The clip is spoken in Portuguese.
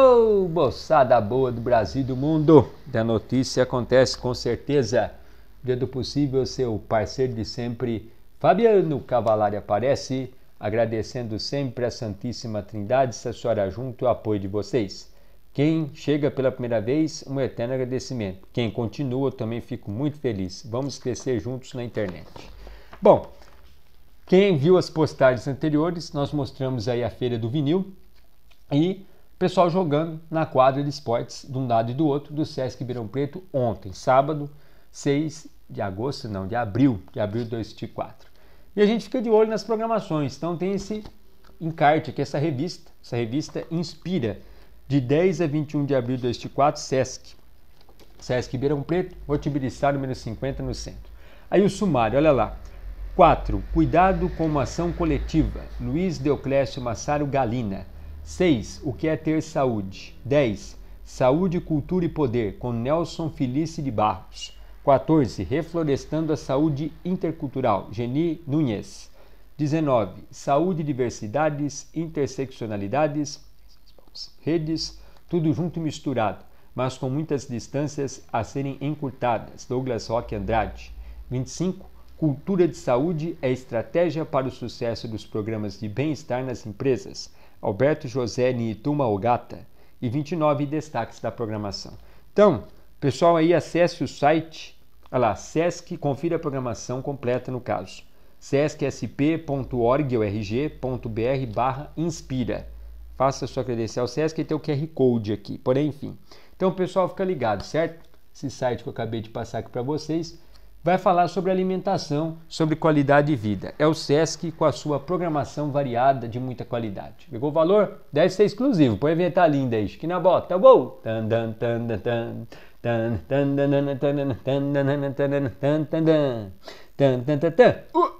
Oh, moçada boa do Brasil e do mundo, da notícia acontece com certeza. Dentro do possível, seu parceiro de sempre, Fabiano Cavalari aparece, agradecendo sempre a Santíssima Trindade, essa senhora junto, o apoio de vocês. Quem chega pela primeira vez, um eterno agradecimento. Quem continua, eu também fico muito feliz. Vamos crescer juntos na internet. Bom, quem viu as postagens anteriores, nós mostramos aí a feira do vinil e Pessoal jogando na quadra de esportes de um lado e do outro do Sesc Ribeirão Preto ontem, sábado 6 de agosto, não, de abril, de abril de 2024. E a gente fica de olho nas programações, então tem esse encarte aqui, essa revista, essa revista Inspira, de 10 a 21 de abril de 2024, Sesc. Sesc Ribeirão Preto, Otibiriçá, número 50, no centro. Aí o sumário, olha lá. 4. Cuidado com uma ação coletiva. Luiz Deoclésio Massaro Galina. 6. O que é ter saúde? 10. Saúde, Cultura e Poder, com Nelson Felice de Barros. 14. Reflorestando a Saúde Intercultural, Geni Nunes. 19. Saúde, Diversidades, Interseccionalidades, Redes, tudo junto e misturado, mas com muitas distâncias a serem encurtadas, Douglas Roque Andrade. 25. Cultura de saúde é estratégia para o sucesso dos programas de bem-estar nas empresas, Alberto José Niituma Ogata e 29 destaques da programação. Então, pessoal aí, acesse o site, olha lá, Sesc, confira a programação completa no caso, sescsp.org.br barra inspira. Faça sua credencial Sesc e tem o QR Code aqui, porém, enfim. Então, pessoal, fica ligado, certo? Esse site que eu acabei de passar aqui para vocês vai falar sobre alimentação, sobre qualidade de vida. É o SESC com a sua programação variada de muita qualidade. Pegou o valor? Deve ser exclusivo. Põe a vinheta linda aí, que na bota. Uou! Tan, tan, tan, tan, tan. Tan, tan, tan, tan, tan, tan, tan, tan, tan, tan, tan, tan, tan, tan, tan, tan, tan, tan, tan, tan,